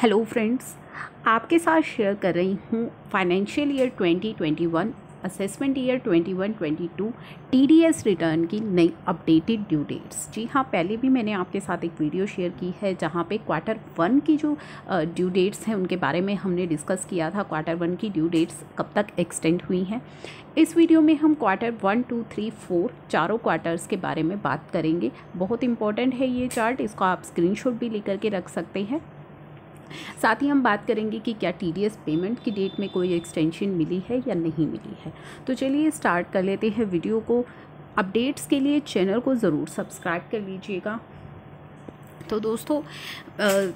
hello friends आपके साथ share कर रही हूँ financial year 2021 assessment year 21-22 TDS return की नई अपडेटेड ड्यू डेट्स जी हाँ पहले भी मैंने आपके साथ एक वीडियो शेयर की है जहाँ पे क्वार्टर वन की जो ड्यू डेट्स हैं उनके बारे में हमने डिस्कस किया था क्वार्टर वन की ड्यू डेट्स कब तक एक्सटेंड हुई हैं इस वीडियो में हम quarter one two three four चारों क्वार्टर्स के बारे में बात करेंगे बहुत इंपॉर्टेंट है ये चार्ट इसको आप स्क्रीनशॉट भी लेकर के रख सकते हैं साथ ही हम बात करेंगे कि क्या टी पेमेंट की डेट में कोई एक्सटेंशन मिली है या नहीं मिली है तो चलिए स्टार्ट कर लेते हैं वीडियो को अपडेट्स के लिए चैनल को ज़रूर सब्सक्राइब कर लीजिएगा तो दोस्तों आ,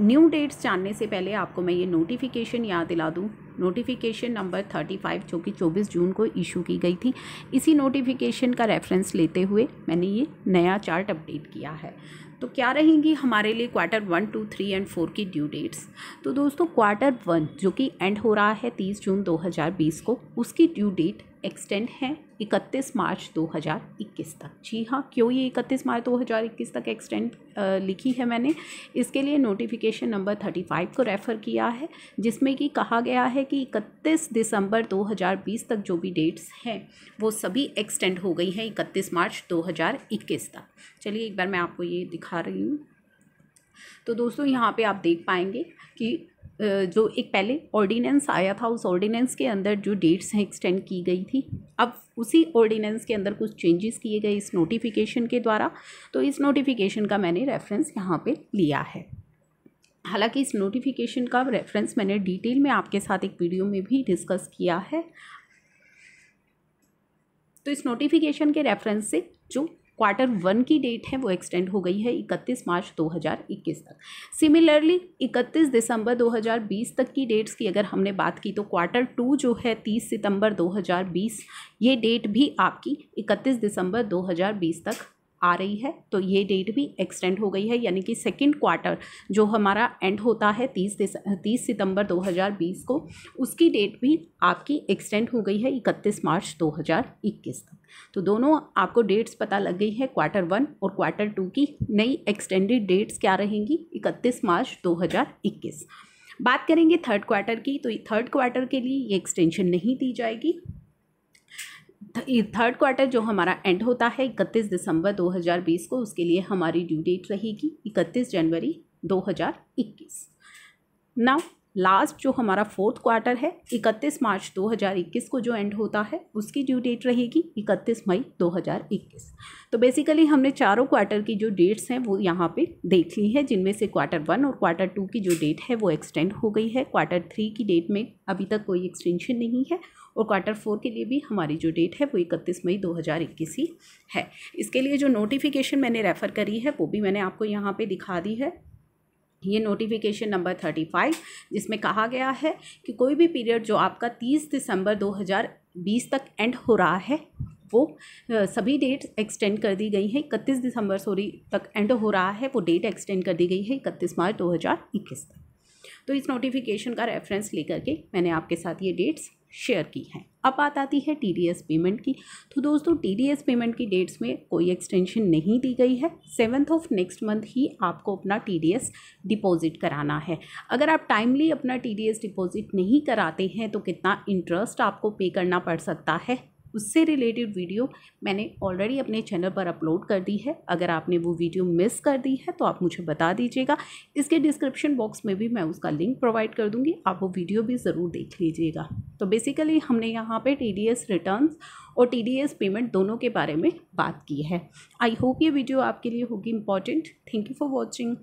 न्यू डेट्स जानने से पहले आपको मैं ये नोटिफिकेशन याद दिला दूँ नोटिफिकेशन नंबर थर्टी फाइव जो कि चौबीस जून को इशू की गई थी इसी नोटिफिकेशन का रेफरेंस लेते हुए मैंने ये नया चार्ट अपडेट किया है तो क्या रहेंगी हमारे लिए quarter one two three and four की ड्यू डेट्स तो दोस्तों क्वार्टर वन जो कि एंड हो रहा है तीस जून दो को उसकी ड्यू डेट एक्सटेंड हैं 31 मार्च 2021 तक जी हाँ क्यों ये 31 मार्च 2021 तक एक्सटेंड लिखी है मैंने इसके लिए नोटिफिकेशन नंबर 35 को रेफ़र किया है जिसमें कि कहा गया है कि 31 दिसंबर 2020 तक जो भी डेट्स हैं वो सभी एक्सटेंड हो गई हैं 31 मार्च 2021 तक चलिए एक बार मैं आपको ये दिखा रही हूँ तो दोस्तों यहाँ पे आप देख पाएंगे कि जो एक पहले ऑर्डिनेंस आया था उस ऑर्डिनेंस के अंदर जो डेट्स हैं एक्सटेंड की गई थी अब उसी ऑर्डिनेंस के अंदर कुछ चेंजेस किए गए इस नोटिफिकेशन के द्वारा तो इस नोटिफिकेशन का मैंने रेफरेंस यहाँ पे लिया है हालांकि इस नोटिफिकेशन का रेफरेंस मैंने डिटेल में आपके साथ एक वीडियो में भी डिस्कस किया है तो इस नोटिफिकेशन के रेफरेंस से जो क्वार्टर वन की डेट है वो एक्सटेंड हो गई है 31 मार्च 2021 तक सिमिलरली 31 दिसंबर 2020 तक की डेट्स की अगर हमने बात की तो क्वार्टर टू जो है 30 सितंबर 2020 ये डेट भी आपकी 31 दिसंबर 2020 तक आ रही है तो ये डेट भी एक्सटेंड हो गई है यानी कि सेकेंड क्वार्टर जो हमारा एंड होता है तीस दिस तीस सितंबर 2020 को उसकी डेट भी आपकी एक्सटेंड हो गई है इकतीस मार्च 2021 तक तो दोनों आपको डेट्स पता लग गई है क्वार्टर वन और क्वार्टर टू की नई एक्सटेंडेड डेट्स क्या रहेंगी इकतीस मार्च दो बात करेंगे थर्ड क्वार्टर की तो थर्ड क्वार्टर के लिए ये एक्सटेंशन नहीं दी जाएगी थर्ड तो क्वार्टर जो हमारा एंड होता है इकतीस दिसंबर 2020 को उसके लिए हमारी ड्यू डेट रहेगी इकतीस जनवरी 2021 नाउ लास्ट जो हमारा फोर्थ क्वार्टर है 31 मार्च 2021 को जो एंड होता है उसकी ड्यू डेट रहेगी 31 मई 2021 तो बेसिकली हमने चारों क्वार्टर की जो डेट्स हैं वो यहाँ पे देख ली है जिनमें से क्वार्टर वन और क्वार्टर टू की जो डेट है वो एक्सटेंड हो गई है क्वार्टर थ्री की डेट में अभी तक कोई एक्सटेंशन नहीं है और क्वार्टर फोर के लिए भी हमारी जो डेट है वो इकतीस मई दो ही है इसके लिए जो नोटिफिकेशन मैंने रेफ़र करी है वो भी मैंने आपको यहाँ पे दिखा दी है ये नोटिफिकेशन नंबर थर्टी फाइव जिसमें कहा गया है कि कोई भी पीरियड जो आपका तीस दिसंबर दो हज़ार बीस तक एंड हो रहा है वो सभी डेट एक्सटेंड कर दी गई हैं इकतीस दिसंबर सॉरी तक एंड हो रहा है वो डेट एक्सटेंड कर दी गई है इकतीस मार्च दो हज़ार इक्कीस तक तो इस नोटिफिकेशन का रेफरेंस लेकर के मैंने आपके साथ ये डेट्स शेयर की हैं अब बात आती है टी पेमेंट की तो दोस्तों टी पेमेंट की डेट्स में कोई एक्सटेंशन नहीं दी गई है सेवन्थ ऑफ नेक्स्ट मंथ ही आपको अपना टी डिपॉजिट कराना है अगर आप टाइमली अपना टी डिपॉजिट नहीं कराते हैं तो कितना इंटरेस्ट आपको पे करना पड़ सकता है उससे रिलेटेड वीडियो मैंने ऑलरेडी अपने चैनल पर अपलोड कर दी है अगर आपने वो वीडियो मिस कर दी है तो आप मुझे बता दीजिएगा इसके डिस्क्रिप्शन बॉक्स में भी मैं उसका लिंक प्रोवाइड कर दूँगी आप वो वीडियो भी ज़रूर देख लीजिएगा तो बेसिकली हमने यहाँ पर टी डी एस रिटर्न और टी डी एस पेमेंट दोनों के बारे में बात की है आई होप ये वीडियो आपके लिए होगी important thank you for watching